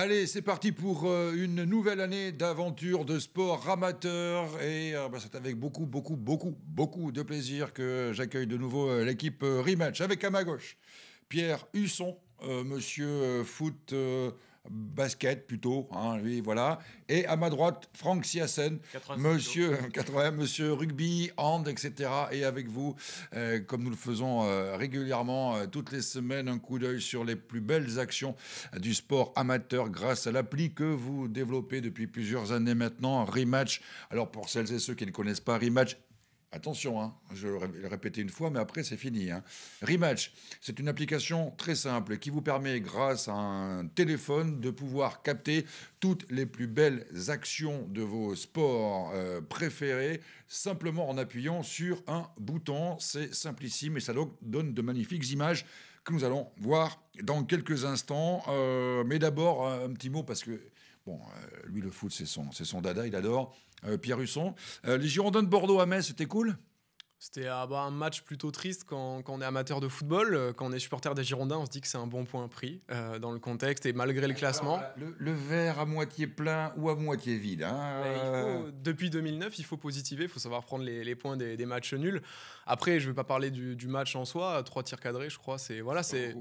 Allez, c'est parti pour euh, une nouvelle année d'aventure, de sport amateur. Et euh, bah, c'est avec beaucoup, beaucoup, beaucoup, beaucoup de plaisir que j'accueille de nouveau euh, l'équipe Rematch. Avec à ma gauche, Pierre Husson, monsieur foot basket plutôt, hein, lui, voilà. Et à ma droite, Franck Siassen, monsieur, 80, monsieur rugby, hand, etc. Et avec vous, euh, comme nous le faisons euh, régulièrement euh, toutes les semaines, un coup d'œil sur les plus belles actions du sport amateur grâce à l'appli que vous développez depuis plusieurs années maintenant, Rematch. Alors pour celles et ceux qui ne connaissent pas Rematch, Attention, hein, je vais le répéter une fois, mais après c'est fini. Hein. Rematch, c'est une application très simple qui vous permet, grâce à un téléphone, de pouvoir capter toutes les plus belles actions de vos sports euh, préférés simplement en appuyant sur un bouton. C'est simplissime et ça donne de magnifiques images que nous allons voir dans quelques instants. Euh, mais d'abord, un petit mot parce que, bon, euh, lui, le foot, c'est son, son dada, il adore. Euh, Pierre Husson. Euh, les Girondins de Bordeaux à Metz, c'était cool c'était ah bah, un match plutôt triste quand, on est amateur de football. Euh, quand on est supporter des Girondins, on se dit que c'est un bon point pris dans le contexte et malgré le classement. le, vert verre à moitié plein ou à moitié vide. Hein, depuis 2009, il faut positiver, il faut savoir prendre les, points des, matchs nuls. Après, je ne vais pas parler du, match en soi. Trois tirs cadrés, je crois. C'est voilà, c'est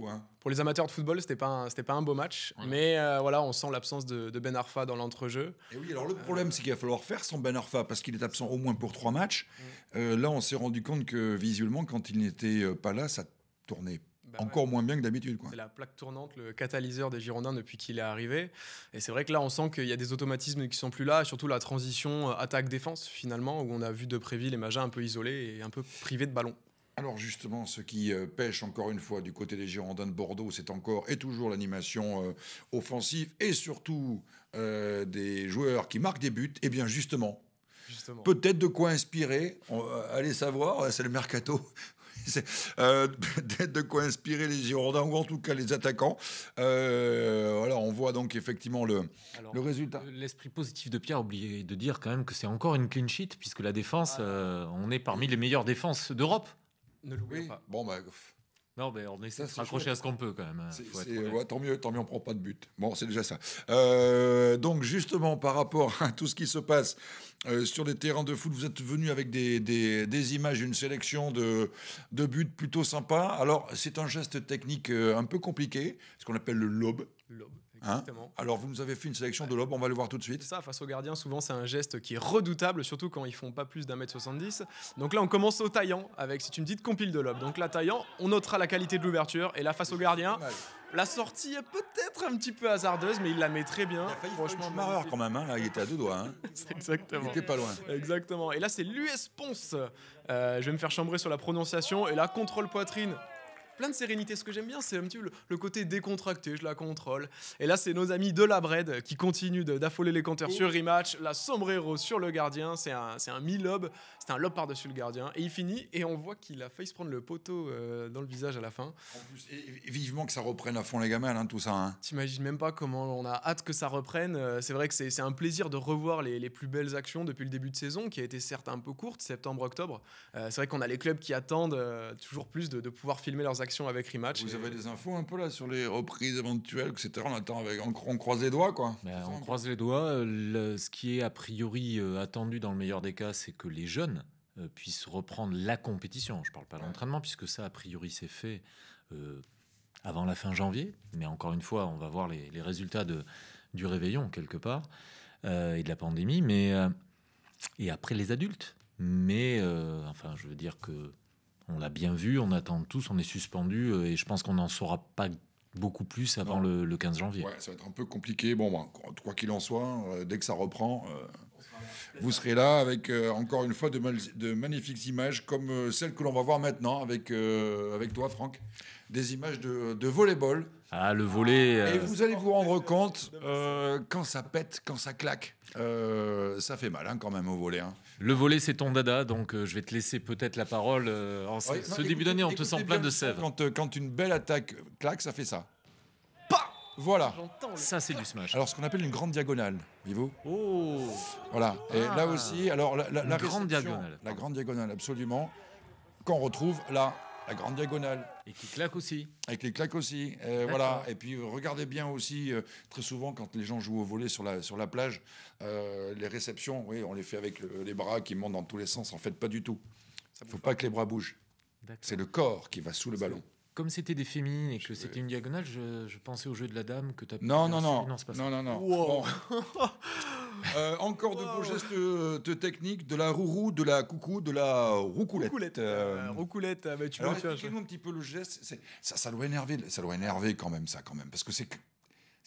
pour les amateurs de football, c'était pas c'était pas un beau match. Mais euh, voilà, on sent l'absence de, Ben Arfa dans l'entrejeu. Et oui, alors le problème, c'est qu'il va falloir faire sans Ben Arfa parce qu'il est absent au moins pour trois matchs. Mm. Euh, là, on s'est rendu compte que visuellement, quand il n'était euh, pas là, ça tournait bah encore moins bien que d'habitude. C'est la plaque tournante, le catalyseur des Girondins depuis qu'il est arrivé. Et c'est vrai que là, on sent qu'il y a des automatismes qui sont plus là, surtout la transition attaque-défense, finalement, où on a vu de Depréville et Maja un peu isolés et un peu privés de ballon. Alors justement, ce qui euh, pêche encore une fois du côté des Girondins de Bordeaux, c'est encore et toujours l'animation euh, offensive et surtout euh, des joueurs qui marquent des buts. Et eh bien justement, peut-être de quoi inspirer, allez savoir, c'est le mercato. peut-être de quoi inspirer les Girondins ou en tout cas les attaquants. voilà, on voit donc effectivement le, le résultat. L'esprit positif de Pierre, oublié de dire quand même que c'est encore une clean sheet puisque la défense, ah. on est parmi les meilleures défenses d'Europe. Ne l'oublie pas. Bon, bah. Non, mais on essaie de se raccrocher à ce qu'on peut quand même. Hein. tant mieux, tant mieux, on prend pas de but. Bon, c'est déjà ça. Euh, donc justement, par rapport à tout ce qui se passe euh, sur les terrains de foot, vous êtes venu avec des, des, images, une sélection de, de buts plutôt sympa. Alors, c'est un geste technique euh, un peu compliqué, ce qu'on appelle le lobe. Lobe. Hein Alors vous nous avez fait une sélection de lobe on va le voir tout de suite. Ça, face au gardien, souvent c'est un geste qui est redoutable, surtout quand ils font pas plus d'un mètre 70. Donc là, on commence au taillant avec, si c'est une petite compile de lobe Donc là, taillant, on notera la qualité de l'ouverture et là, face au gardien, La sortie est peut-être un petit peu hasardeuse, mais il la met très bien. Il a Franchement, marreur quand même, hein. il était à deux doigts. Hein. exactement. Il était pas loin. Exactement. Et là, c'est l'US Ponce. Euh, je vais me faire chambrer sur la prononciation. Et là, contrôle poitrine, plein de sérénité. Ce que j'aime bien, c'est un petit peu le, côté décontracté, je la contrôle. Et là, c'est nos amis de la Bred qui continuent d'affoler les compteurs oh. sur rematch. La sombrero sur le gardien, c'est un, un mi-lob, c'est un lob par-dessus le gardien. Et il finit, et on voit qu'il a failli se prendre le poteau euh, dans le visage à la fin. En plus, et, vivement que ça reprenne à fond les gamelles, hein, tout ça. Hein. T'imagines même pas comment on a hâte que ça reprenne. Euh, c'est vrai que c'est un plaisir de revoir les, plus belles actions depuis le début de saison, qui a été certes un peu courte, septembre-octobre. Euh, c'est vrai qu'on a les clubs qui attendent toujours plus de, de pouvoir filmer leurs actions avec Rematch. Vous avez des infos un peu là sur les reprises éventuelles, etc. On attend avec, on, croise les doigts quoi. Ben, on croise les doigts. Euh, ce qui est a priori euh, attendu dans le meilleur des cas, c'est que les jeunes euh, puissent reprendre la compétition. Je ne parle pas de l'entraînement puisque ça a priori c'est fait avant la fin janvier. Mais encore une fois, on va voir les, résultats de, du réveillon quelque part et de la pandémie. Mais et après les adultes. Mais enfin, je veux dire que on l'a bien vu, on attend tous, on est suspendu euh, et je pense qu'on n'en saura pas beaucoup plus avant le, 15 janvier. Ouais, ça va être un peu compliqué. Bon, bah, quoi qu'il en soit, euh, dès que ça reprend, euh, vous serez là avec encore une fois de, magnifiques images comme celles que l'on va voir maintenant avec, avec toi, Franck des images de, volleyball. Ah, le volet. Et euh, vous allez vous rendre compte, euh, quand ça pète, quand ça claque, euh, ça fait mal hein, quand même au volet. Hein. Le volet, c'est ton dada, donc je vais te laisser peut-être la parole. en ce, début d'année, on te sent plein de sève. Quand, une belle attaque claque, ça fait ça. Pas voilà. Ça, c'est du smash. Alors, ce qu'on appelle une grande diagonale, voyez-vous Oh Voilà. Et là ah. aussi, alors, la, la grande diagonale. La grande diagonale, absolument. Qu'on retrouve là la grande diagonale. Et qui claque aussi. Avec les claques aussi. voilà. Et puis regardez bien aussi, euh, très souvent, quand les gens jouent au volet sur la, sur la plage, euh, les réceptions, oui, on les fait avec les bras qui montent dans tous les sens. En fait, pas du tout. Il ne faut pas. que les bras bougent. C'est le corps qui va sous le ballon comme c'était des féminines et que c'était une diagonale, je, pensais au jeu de la dame que tu as Non, non, non. Non, non, non. Euh, encore de beaux gestes euh, techniques, de la rourou, de la coucou, de la roucoulette. Roucoulette, euh, roucoulette. Mais tu un petit peu le geste. Ça, ça doit énerver, ça quand même, ça, quand même, parce que c'est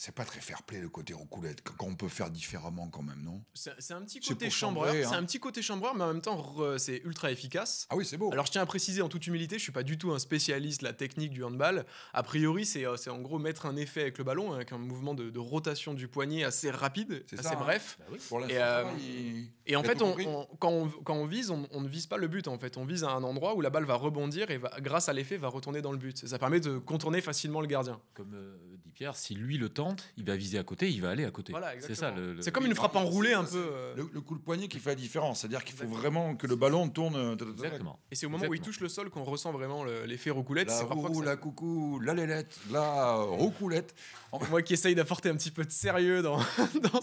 c'est pas très fair play le côté roucoulette qu'on peut faire différemment quand même non c'est un petit côté chambreur c'est hein. un petit côté chambreur mais en même temps c'est ultra efficace ah oui c'est beau alors je tiens à préciser en toute humilité je suis pas du tout un spécialiste la technique du handball a priori euh, c'est en gros mettre un effet avec le ballon hein, avec un mouvement de, rotation du poignet assez rapide assez bref et, en fait quand, on, vise on, ne vise pas le but en fait on vise à un endroit où la balle va rebondir et va, grâce à l'effet va retourner dans le but ça permet de contourner facilement le gardien comme euh, Pierre, si lui le tente, il va viser à côté, il va aller à côté. c'est ça. C'est comme une frappe enroulée un peu. Euh. Le, coup de poignet qui fait la différence, c'est-à-dire qu'il faut vraiment que le ballon tourne. Euh, exactement. Et c'est au moment où il touche le sol qu'on ressent vraiment l'effet roucoulette. La roux, la coucou, la lélette, la euh, roucoulette. Moi qui essaye d'apporter un petit peu de sérieux dans,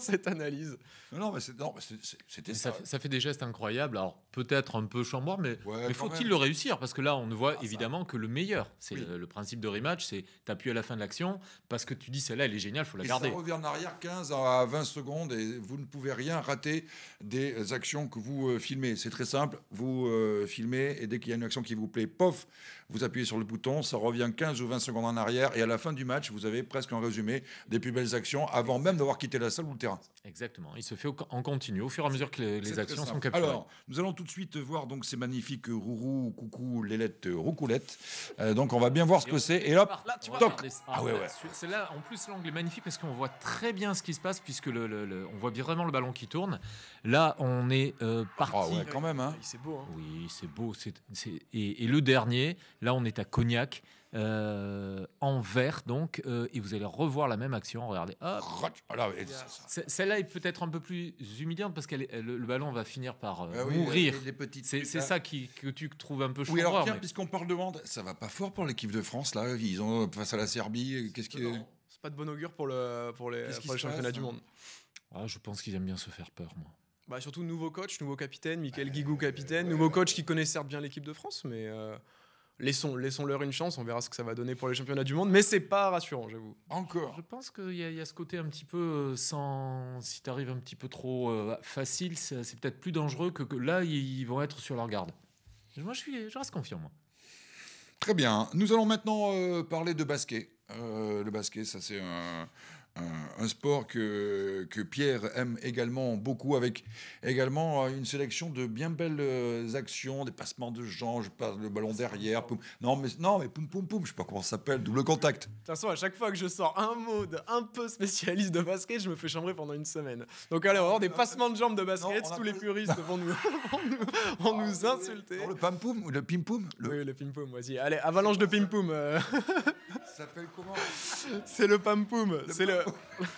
cette analyse. Non, mais c'était ça. Fait, ça. fait des gestes incroyables. Alors peut-être un peu chamboire, mais, faut-il le réussir Parce que là, on ne voit ah, évidemment que le meilleur. C'est le, principe de rematch, c'est t'appuies à la fin de l'action, parce que tu dis celle-là, elle est géniale, faut la garder. Ça revient en arrière 15 à 20 secondes et vous ne pouvez rien rater des actions que vous euh, filmez. C'est très simple, vous euh, filmez et dès qu'il y a une action qui vous plaît, pof, vous appuyez sur le bouton, ça revient 15 ou 20 secondes en arrière, et à la fin du match, vous avez presque un résumé des plus belles actions avant même d'avoir quitté la salle ou le terrain. Exactement, il se fait en continu, au fur et à mesure que les, actions sont capturées. Alors, nous allons tout de suite voir donc ces magnifiques rourou, coucou, lélette, euh, roucoulette. Euh, donc, on va bien voir ce que c'est. Et hop, là, tu toc. Ah, ouais, ouais. là en plus, l'angle est magnifique parce qu'on voit très bien ce qui se passe, puisque le, on voit bien vraiment le ballon qui tourne. Là, on est parti. Euh, ah ouais, quand même. Hein. C'est beau. Hein. Oui, c'est beau. C'est Et, et, le dernier, Là, on est à Cognac, euh, en vert, donc, euh, et vous allez revoir la même action. Regardez, ah Celle-là est peut-être un peu plus humiliante parce que le, ballon va finir par euh, ah mourir. C'est ça qui, que tu trouves un peu chouette. Oui, alors puisqu'on parle de monde, ça va pas fort pour l'équipe de France là. Ils ont face à la Serbie. Qu'est-ce qui C'est pas de bon augure pour le pour les, championnats du hein monde. Ah, je pense qu'ils aiment bien se faire peur, moi. Bah, surtout nouveau coach, nouveau capitaine, Michael bah, Guigou capitaine, nouveau coach qui connaît certes bien l'équipe de France, mais. Laissons, laissons-leur une chance, on verra ce que ça va donner pour les championnats du monde, mais c'est pas rassurant, j'avoue. Encore. Je pense qu'il y, a ce côté un petit peu euh, sans. Si tu arrives un petit peu trop euh, facile, c'est, peut-être plus dangereux que, là, ils vont être sur leur garde. Moi, je, suis, je reste confiant, moi. Très bien. Nous allons maintenant euh, parler de basket. le basket, ça c'est un, un, sport que, que, Pierre aime également beaucoup, avec également euh, une sélection de bien belles euh, actions, des passements de jambes, je passe le ballon derrière, non mais non mais poum poum poum, je sais pas comment ça s'appelle, double contact. De toute façon, à chaque fois que je sors un mot un peu spécialiste de basket, je me fais chambrer pendant une semaine. Donc allez, on va des passements de jambes de basket, tous les puristes vont nous, vont nous, ah, insulter. le pam poum, le pim poum. Le... Oui, le pim poum, vas-y. Allez, avalanche de pim poum. Euh. ça s'appelle comment C'est le pam poum. C'est le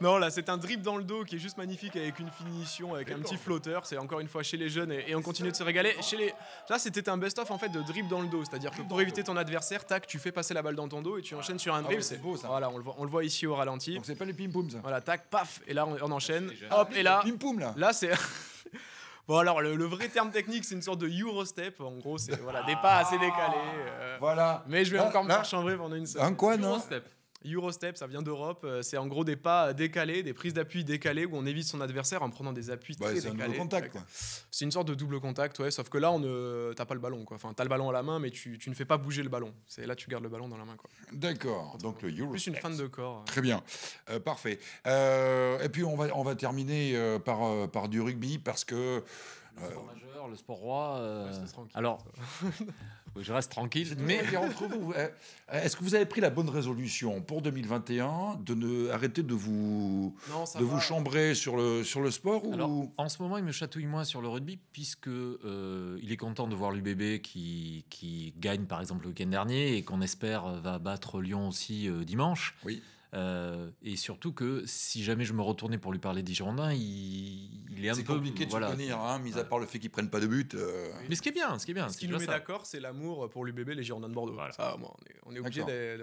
Non, là, c'est un drip dans le dos qui est juste magnifique avec une finition, avec un petit flotteur. C'est encore une fois chez les jeunes et, on continue de se régaler. Chez les... Là, c'était un best-of en fait de drip dans le dos. C'est-à-dire que pour éviter ton adversaire, tac, tu fais passer la balle dans ton dos et tu ah. enchaînes sur un ah drip. c'est beau ça. Voilà, on le, voit, ici au ralenti. Donc, c'est pas les pim-poum Voilà, tac, paf. Et là, on, enchaîne. Ah, Hop, et là. Pim-poum là. Là, c'est. Bon alors le, vrai terme technique c'est une sorte de euro-step en gros c'est voilà des pas assez décalés. Euh. voilà. Mais je vais encore me faire chambrer pendant une Un quoi non Eurostep, ça vient d'Europe. Euh, c'est en gros des pas euh, décalés, des prises d'appui décalées où on évite son adversaire en prenant des appuis bah, très décalés. C'est un double contact. C'est une sorte de double contact, ouais. Sauf que là, on ne t'as pas le ballon, quoi. Enfin, t'as le ballon à la main, mais tu, ne fais pas bouger le ballon. C'est là, tu gardes le ballon dans la main, quoi. D'accord. Donc Plus une fin de corps. Très bien, euh, parfait. et puis on va on va terminer par par du rugby parce que le sport majeur, le sport roi. Euh, alors, je reste tranquille. mais entre vous, euh, euh, est-ce que vous avez pris la bonne résolution pour 2021 de ne arrêter de vous de vous chambrer sur le sur le sport ou... Alors, En ce moment, il me chatouille moins sur le rugby puisque il est content de voir l'UBB qui qui gagne par exemple le week-end dernier et qu'on espère va battre Lyon aussi dimanche. Oui. Euh, et surtout que si jamais je me retournais pour lui parler des Girondins, il, est, un peu compliqué de le tenir, hein, mis à part le fait qu'ils prennent pas de but. Euh. Mais ce qui est bien, ce qui est bien, ce qui nous met d'accord, c'est l'amour pour l'UBB, les Girondins de Bordeaux. on est, on obligé de,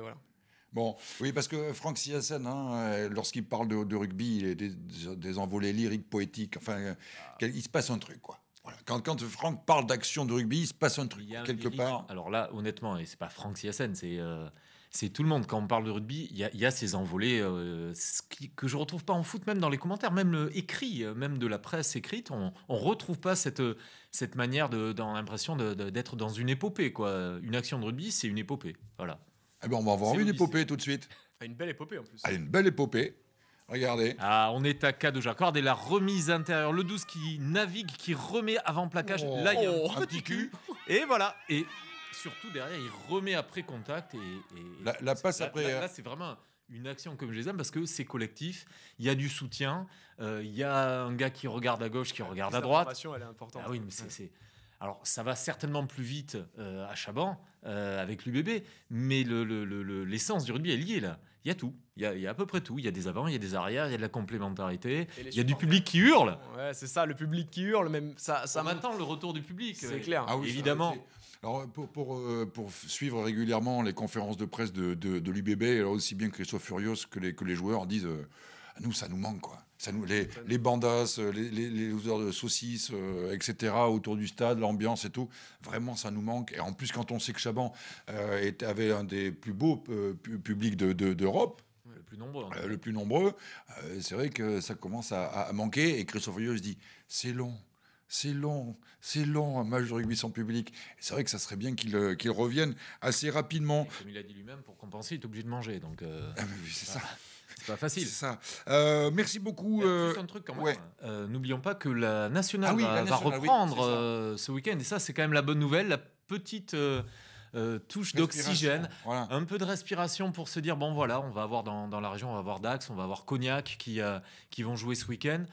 Bon, oui, parce que Franck Siassen, hein, euh, lorsqu'il parle de, rugby, il est des, des, envolées lyriques, poétiques. Enfin, ah. il se passe un truc, quoi. Quand, quand, Franck parle d'action de rugby, il se passe un truc, quelque part. Alors là, honnêtement, et c'est pas Franck Siassen, c'est c'est tout le monde. Quand on parle de rugby, il y, a ces envolées euh, ce que je retrouve pas en foot, même dans les commentaires, même le euh, écrit, euh, même de la presse écrite, on, ne retrouve pas cette, cette manière de, l'impression d'être dans une épopée. Quoi. Une action de rugby, c'est une épopée. Voilà. Eh ben, on va avoir une épopée tout de suite. Ah, une belle épopée en plus. une belle épopée. Regardez. Ah, on est à cas de Jacquard et la remise intérieure. Le 12 qui navigue, qui remet avant plaquage. Oh, Là, un, petit cul. et voilà. Et surtout derrière, il remet après contact et, la, la passe après. Euh, là, c'est vraiment une action comme je les aime parce que c'est collectif, il y a du soutien, euh, il y a un gars qui regarde à gauche, qui ah, regarde à droite. La elle est importante. Ah oui, mais c'est. Alors, ça va certainement plus vite euh, à Chaban avec avec l'UBB, mais l'essence le, du rugby est liée là. Il y a tout. Il y a, à peu près tout. Il y a des avants, il y a des arrières, il y a de la complémentarité. Il y a du public qui hurle. Ouais, c'est ça, le public qui hurle. Même ça, ça... le retour du public. C'est clair. Ah Évidemment, alors, pour, euh, pour, suivre régulièrement les conférences de presse de, de, l'UBB, aussi bien Christophe Furios que les, que les joueurs disent euh, nous, ça nous manque, quoi. Ça nous, les, les bandas, euh, les, les, de saucisses, etc., autour du stade, l'ambiance et tout, vraiment, ça nous manque. Et en plus, quand on sait que Chaban avait un des plus beaux publics d'Europe, plus nombreux. le plus nombreux. Hein. c'est vrai que ça commence à, à manquer. Et Christophe Furios dit c'est long. C'est long, c'est long un match de rugby sans public. C'est vrai que ça serait bien qu'il euh, revienne assez rapidement. comme il a dit lui-même, pour compenser, il est obligé de manger. Donc euh, ah, c'est ça. C'est pas facile. ça. Euh, merci beaucoup. Euh... un truc N'oublions pas que la nationale, ah va, reprendre ce week-end. Et ça, c'est quand même la bonne nouvelle. La petite. touche d'oxygène, un peu de respiration pour se dire bon voilà, on va avoir dans, dans, la région, on va avoir Dax, on va avoir Cognac qui, qui vont jouer ce week-end.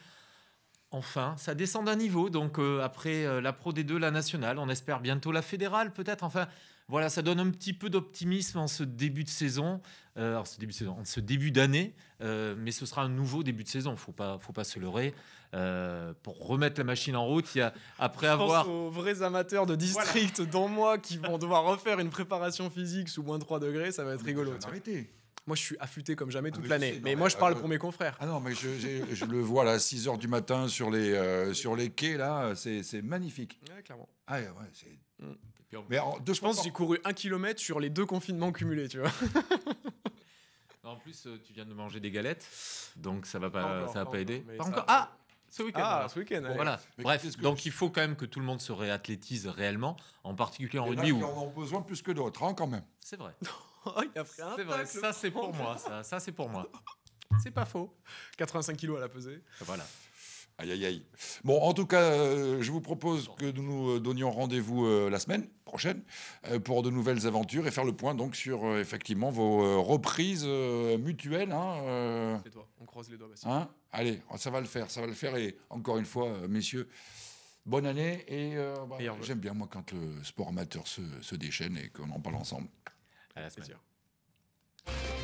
Enfin, ça descend d'un niveau, donc euh, après euh, la Pro des 2 la nationale, on espère bientôt la fédérale peut-être. Enfin, voilà, ça donne un petit peu d'optimisme en ce début de saison, euh, ce début en ce début d'année, mais ce sera un nouveau début de saison, faut pas, faut pas se leurrer. pour remettre la machine en route, il y a après avoir pense aux vrais amateurs de district dont dans moi qui vont devoir refaire une préparation physique sous moins 3 degrés, ça va être rigolo. Moi, je suis affûté comme jamais ah, toute l'année. Mais, moi, je parle euh, pour mes confrères. Ah non, mais je, le vois là, 6 h du matin sur les, euh, sur les quais, là. C'est magnifique. Ouais, clairement. Ah ouais, c'est. Mm. Mais en, deux je pense j'ai couru un kilomètre sur les deux confinements cumulés, tu vois. en plus, euh, tu viens de manger des galettes, donc ça va pas, ça va pas aider. Pas encore. Ah ce week-end. Ah, ce week voilà. Bref, donc il faut quand même que tout le monde se réathlétise réellement, en particulier en eh rugby. Où... en ont besoin plus que d'autres, hein, quand même. C'est vrai. Ça, c'est pour moi. Ça, c'est pour moi. C'est pas faux. 85 kilos à la pesée. Voilà. Aïe, aïe, aïe. Bon, en tout cas, euh, je vous propose que nous nous euh, donnions rendez-vous euh, la semaine prochaine pour de nouvelles aventures et faire le point donc sur effectivement vos reprises mutuelles. Hein, toi. on croise les doigts. Hein Allez, oh, ça va le faire, ça va le faire. Et encore une fois, messieurs, bonne année. Et bah, j'aime bien, moi, quand le sport amateur se, se déchaîne et qu'on en parle ensemble. à la semaine.